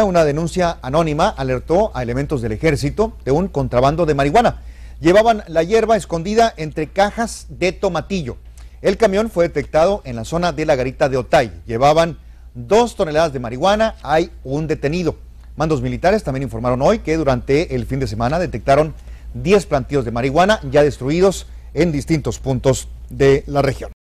Una denuncia anónima alertó a elementos del ejército de un contrabando de marihuana. Llevaban la hierba escondida entre cajas de tomatillo. El camión fue detectado en la zona de la garita de Otay. Llevaban dos toneladas de marihuana, hay un detenido. Mandos militares también informaron hoy que durante el fin de semana detectaron 10 plantíos de marihuana ya destruidos en distintos puntos de la región.